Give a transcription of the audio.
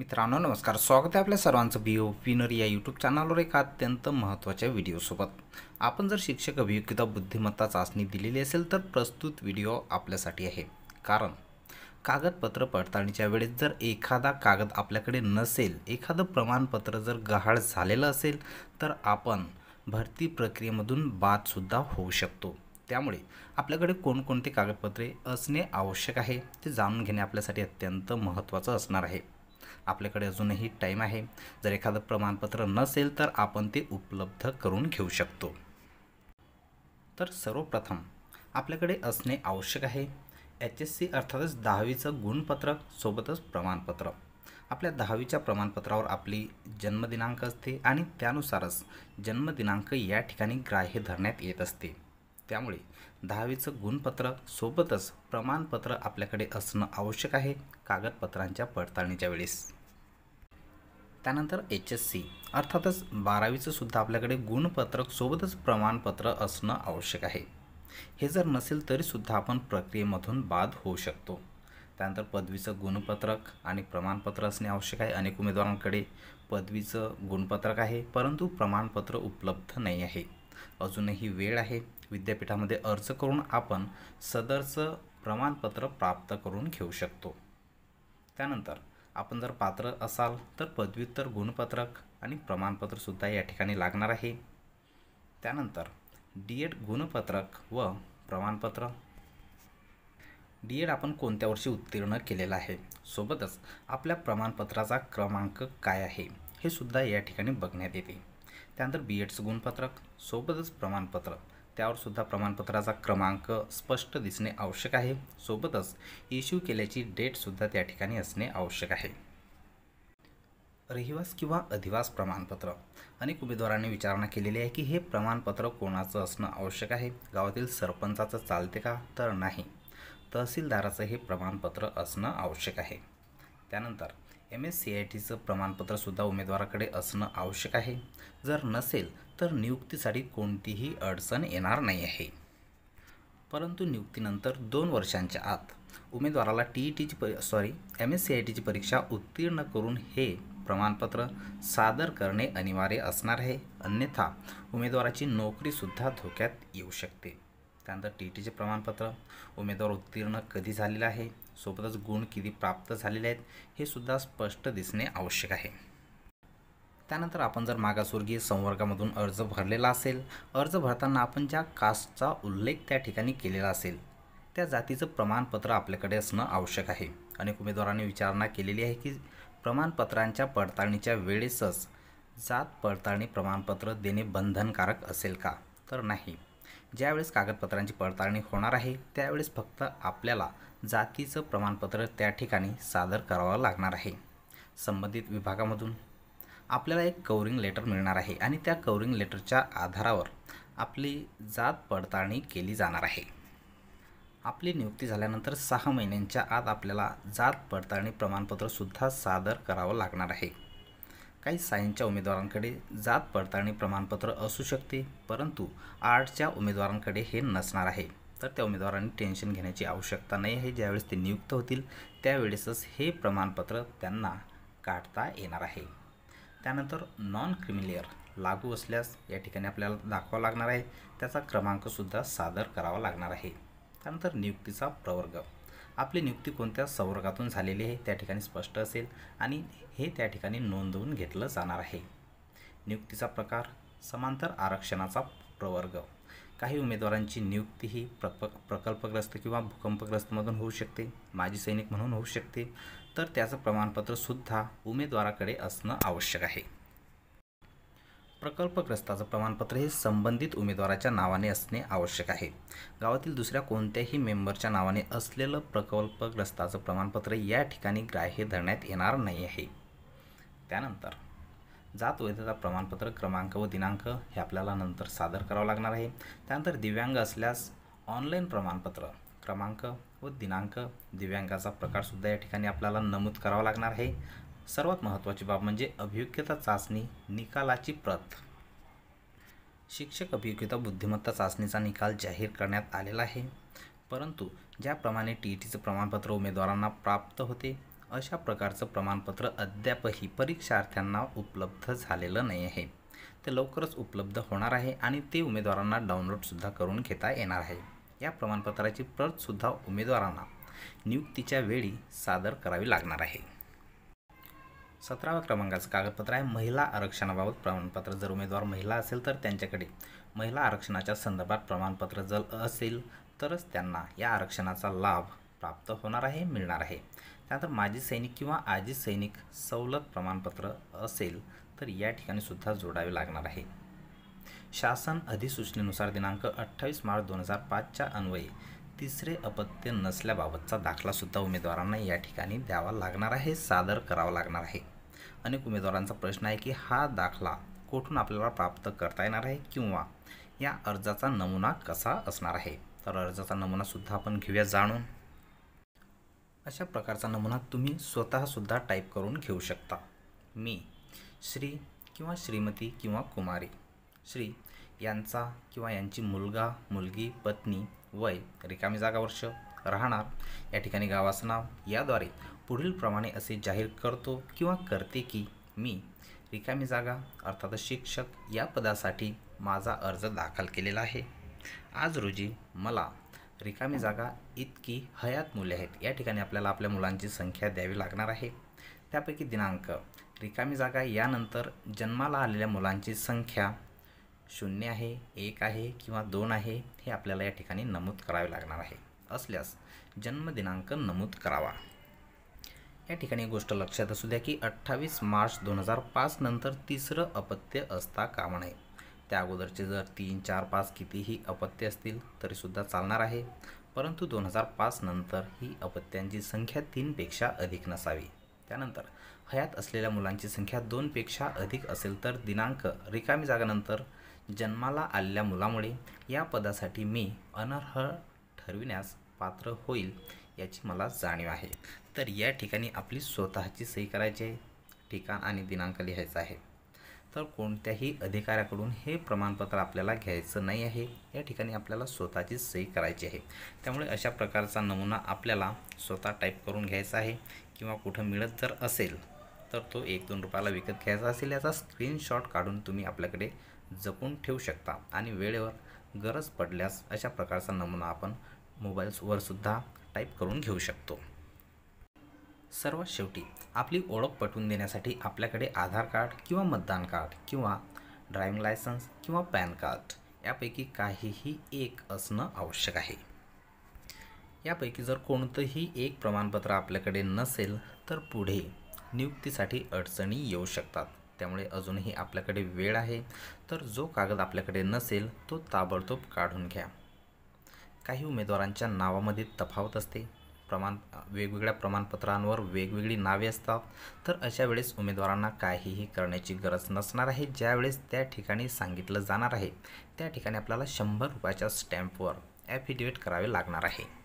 मित्रांनो नमस्कार स्वागत आहे आपल्या सर्वांचं बी पिनर या यूट्यूब चॅनलवर एका अत्यंत महत्त्वाच्या व्हिडिओसोबत आपण जर शिक्षक अभियुक्त बुद्धिमत्ता चाचणी दिलेली असेल तर प्रस्तुत व्हिडिओ आपल्यासाठी आहे कारण कागदपत्र पडताळणीच्या वेळेस जर एखादा कागद आपल्याकडे नसेल एखादं प्रमाणपत्र जर गहाळ झालेलं असेल तर आपण भरती प्रक्रियेमधून बादसुद्धा होऊ शकतो त्यामुळे आपल्याकडे कोणकोणते कागदपत्रे असणे आवश्यक आहे ते जाणून घेणे आपल्यासाठी अत्यंत महत्त्वाचं असणार आहे आपल्याकडे अजूनही टाईम आहे जर एखादं प्रमाणपत्र नसेल तर आपण ते उपलब्ध करून घेऊ शकतो तर सर्वप्रथम आपल्याकडे असणे आवश्यक आहे एच एस सी अर्थातच दहावीचं गुणपत्रक सोबतच प्रमाणपत्र आपल्या दहावीच्या प्रमाणपत्रावर आपली जन्मदिनांक असते आणि त्यानुसारच जन्मदिनांक या ठिकाणी ग्राह्य धरण्यात येत असते त्यामुळे दहावीचं गुणपत्र सोबतच प्रमाणपत्र आपल्याकडे असणं आवश्यक आहे कागदपत्रांच्या पडताळणीच्या वेळेस त्यानंतर एच एस सी अर्थातच बारावीचं सुद्धा आपल्याकडे गुणपत्रक सोबतच प्रमाणपत्र असणं आवश्यक आहे हे जर नसेल तरीसुद्धा आपण प्रक्रियेमधून बाद होऊ शकतो त्यानंतर पदवीचं गुणपत्रक आणि प्रमाणपत्र असणे आवश्यक आहे अनेक उमेदवारांकडे पदवीचं गुणपत्रक आहे परंतु प्रमाणपत्र उपलब्ध नाही आहे अजूनही वेळ आहे विद्यापीठामध्ये अर्ज करून आपण सदरचं प्रमाणपत्र प्राप्त करून घेऊ शकतो त्यानंतर आपण जर पात्र असाल तर पदव्युत्तर गुणपत्रक आणि प्रमाणपत्रसुद्धा या ठिकाणी लागणार आहे त्यानंतर डी एड गुणपत्रक व प्रमाणपत्र डी एड आपण कोणत्या वर्षी उत्तीर्ण केलेलं आहे सोबतच आपल्या प्रमाणपत्राचा क्रमांक काय आहे हे सुद्धा या ठिकाणी बघण्यात येते त्यानंतर बी एडचं गुणपत्रक सोबतच प्रमाणपत्र त्यावर सुद्धा प्रमाणपत्राचा क्रमांक स्पष्ट दिसणे आवश्यक आहे सोबतच इश्यू केल्याची डेटसुद्धा त्या ठिकाणी असणे आवश्यक आहे रहिवास किंवा अधिवास प्रमाणपत्र अनेक उमेदवारांनी विचारणा केलेली आहे की हे प्रमाणपत्र कोणाचं असणं आवश्यक आहे गावातील सरपंचाचं चालते का तर नाही तहसीलदाराचं हे प्रमाणपत्र असणं आवश्यक आहे त्यानंतर एम एस सी आय टीचं प्रमाणपत्रसुद्धा उमेदवाराकडे असणं आवश्यक आहे जर नसेल तर नियुक्तीसाठी कोणतीही अडचण येणार नाही आहे परंतु नियुक्तीनंतर दोन वर्षांच्या आत उमेदवाराला टी ई टीची परी sorry M S C I टीची परीक्षा उत्तीर्ण करून हे प्रमाणपत्र सादर करणे अनिवार्य असणार आहे अन्यथा उमेदवाराची नोकरीसुद्धा धोक्यात येऊ शकते त्यानंतर टी ई e टीचे प्रमाणपत्र उमेदवार उत्तीर्ण कधी झालेलं आहे सोबतच गुण किती प्राप्त झालेले आहेत हे सुद्धा स्पष्ट दिसणे आवश्यक आहे त्यानंतर आपण जर मागासवर्गीय संवर्गामधून अर्ज भरलेला असेल अर्ज भरताना आपण ज्या कास्टचा उल्लेख त्या ठिकाणी केलेला असेल त्या जातीचं प्रमाणपत्र आपल्याकडे असणं आवश्यक आहे अनेक उमेदवारांनी विचारणा केलेली आहे की प्रमाणपत्रांच्या पडताळणीच्या वेळेसच जात पडताळणी प्रमाणपत्र देणे बंधनकारक असेल का तर नाही ज्यावेळेस कागदपत्रांची पडताळणी होणार आहे त्यावेळेस फक्त आपल्याला जातीचं प्रमाणपत्र त्या ठिकाणी सादर करावं लागणार आहे संबंधित विभागामधून आपल्याला एक कवरिंग लेटर मिळणार आहे आणि त्या कवरिंग लेटरच्या आधारावर आपली जात पडताळणी केली जाणार आहे आपली नियुक्ती झाल्यानंतर सहा महिन्यांच्या आत आपल्याला जात पडताळणी प्रमाणपत्रसुद्धा सादर करावं लागणार आहे काही सायन्सच्या उमेदवारांकडे जात पडताळणी प्रमाणपत्र असू शकते परंतु आर्टच्या उमेदवारांकडे हे नसणार आहे तर त्या उमेदवारांनी टेन्शन घेण्याची आवश्यकता नाही आहे ज्यावेळेस ते नियुक्त होतील त्यावेळेसच हे प्रमाणपत्र त्यांना काढता येणार आहे त्यानंतर नॉन क्रिमिलेअर लागू असल्यास या ठिकाणी आपल्याला दाखवा लागणार आहे त्याचा क्रमांकसुद्धा सादर करावा लागणार आहे त्यानंतर नियुक्तीचा प्रवर्ग आपली नियुक्ती कोणत्या संवर्गातून झालेली आहे त्या ठिकाणी स्पष्ट असेल आणि हे त्या ठिकाणी नोंदवून घेतलं जाणार आहे नियुक्तीचा प्रकार समांतर आरक्षणाचा प्रवर्ग काही उमेदवारांची नियुक्ती ही प्रप प्रकल्पग्रस्त किंवा भूकंपग्रस्तमधून होऊ शकते माजी सैनिक म्हणून होऊ शकते तर त्याचं प्रमाणपत्रसुद्धा उमेदवाराकडे असणं आवश्यक आहे प्रकल्पग्रस्ताचं प्रमाणपत्र हे संबंधित उमेदवाराच्या नावाने असणे आवश्यक आहे गावातील दुसऱ्या कोणत्याही मेंबरच्या नावाने असलेलं प्रकल्पग्रस्ताचं प्रमाणपत्र या ठिकाणी ग्राह्य धरण्यात येणार नाही आहे त्यानंतर जात वैधता प्रमाणपत्र क्रमांक व दिनांक हे आपल्याला नंतर सादर करावं लागणार आहे त्यानंतर दिव्यांग असल्यास ऑनलाईन प्रमाणपत्र क्रमांक व दिनांक दिव्यांगाचा प्रकारसुद्धा या ठिकाणी आपल्याला नमूद करावा लागणार आहे सर्वात महत्त्वाची बाब म्हणजे अभियोग्यता चाचणी निकालाची प्रत शिक्षक अभियोग्यता बुद्धिमत्ता चाचणीचा निकाल जाहीर करण्यात आलेला आहे परंतु ज्याप्रमाणे टी ई टीचं प्रमाणपत्र उमेदवारांना प्राप्त होते अशा प्रकारचं प्रमाणपत्र अद्यापही परीक्षार्थ्यांना उपलब्ध झालेलं नाही आहे ते लवकरच उपलब्ध होणार आहे आणि ते उमेदवारांना डाउनलोडसुद्धा करून घेता येणार आहे या प्रमाणपत्राची प्रतसुद्धा उमेदवारांना नियुक्तीच्या वेळी सादर करावी लागणार आहे सतराव्या क्रमांकाचं कागदपत्र आहे महिला आरक्षणाबाबत प्रमाणपत्र जर उमेदवार महिला असेल तर त्यांच्याकडे महिला आरक्षणाच्या संदर्भात प्रमाणपत्र जर असेल तरच त्यांना या आरक्षणाचा लाभ प्राप्त होणार आहे मिळणार आहे त्यानंतर माजी सैनिक किंवा आजी सैनिक सवलत प्रमाणपत्र असेल तर या ठिकाणी सुद्धा जोडावे लागणार आहे शासन अधिसूचनेनुसार दिनांक अठ्ठावीस मार्च दोन हजार पाचच्या अन्वये तिसरे अपत्य नसल्याबाबतचा दाखलासुद्धा उमेदवारांना या ठिकाणी द्यावा लागणार आहे सादर करावा लागणार आहे अनेक उमेदवारांचा प्रश्न आहे की हा दाखला कुठून आपल्याला प्राप्त करता येणार आहे किंवा या अर्जाचा नमुना कसा असणार आहे तर अर्जाचा सुद्धा आपण घेऊया जाणून अशा प्रकारचा नमुना तुम्ही स्वतःसुद्धा टाईप करून घेऊ शकता मी श्री किंवा श्रीमती किंवा कुमारी श्री यांचा किंवा यांची मुलगा मुलगी पत्नी वय रिकामी जागा वर्ष राहणार या ठिकाणी गावाचं नाव याद्वारे पुढील प्रमाणे असे जाहीर करतो किंवा करते की मी रिकामी जागा अर्थात शिक्षक या पदासाठी माझा अर्ज दाखल केलेला आहे आज रोजी मला रिकामी जागा इतकी हयात मुले आहेत या ठिकाणी आपल्याला आपल्या मुलांची संख्या द्यावी लागणार आहे त्यापैकी दिनांक रिकामी जागा यानंतर जन्माला आलेल्या मुलांची संख्या शून्य आहे एक आहे किंवा दोन आहे हे आपल्याला या ठिकाणी नमूद करावे लागणार आहे असल्यास जन्मदिनांक नमूद करावा या ठिकाणी एक गोष्ट लक्षात असू द्या की अठ्ठावीस मार्च दोन हजार पाच नंतर तिसरं अपत्य असता कामा नये त्या अगोदरचे जर तीन चार पाच कितीही अपत्य असतील तरीसुद्धा चालणार आहे परंतु दोन हजार पाच नंतर ही अपत्यांची संख्या तीनपेक्षा अधिक नसावी त्यानंतर हयात असलेल्या मुलांची संख्या दोनपेक्षा अधिक असेल तर दिनांक रिकामी जागानंतर जन्माला आलेल्या मुलामुळे या पदासाठी मी अनर्ह ठरविण्यास पात्र होईल याची मला जाणीव आहे तर या ठिकाणी आपली स्वतःची सही करायची आहे ठिकाण आणि दिनांक लिहायचा आहे तर कोणत्याही अधिकाऱ्याकडून हे प्रमाणपत्र आपल्याला घ्यायचं नाही आहे या ठिकाणी आपल्याला स्वतःची सही करायची आहे त्यामुळे अशा प्रकारचा नमुना आपल्याला स्वतः टाईप करून घ्यायचा आहे किंवा कुठं मिळत जर असेल तर तो एक दोन रुपयाला विकत घ्यायचा असेल याचा स्क्रीनशॉट काढून तुम्ही आपल्याकडे जपून ठेवू शकता आणि वेळेवर गरज पडल्यास अशा प्रकारचा नमुना आपण मोबाईल्सवर सुद्धा टाईप करून घेऊ शकतो सर्वात शेवटी आपली ओळख पटवून देण्यासाठी आपल्याकडे आधार कार्ड किंवा मतदान कार्ड किंवा ड्रायविंग लायसन्स किंवा पॅन कार्ड यापैकी काहीही एक असणं आवश्यक आहे यापैकी जर कोणतंही एक प्रमाणपत्र आपल्याकडे नसेल तर पुढे नियुक्तीसाठी अडचणी येऊ शकतात त्यामुळे अजूनही आपल्याकडे वेळ आहे तर जो कागद आपल्याकडे नसेल तो ताबडतोब काढून घ्या काही उमेदवारांच्या नावामध्ये तफावत असते प्रमाण वेगवेगळ्या प्रमाणपत्रांवर वेगवेगळी नावे असतात तर अशा वेळेस उमेदवारांना काहीही करण्याची गरज नसणार आहे ज्यावेळेस त्या ठिकाणी सांगितलं जाणार आहे त्या ठिकाणी आपल्याला शंभर रुपयाच्या स्टॅम्पवर ॲफिडेविट करावे लागणार आहे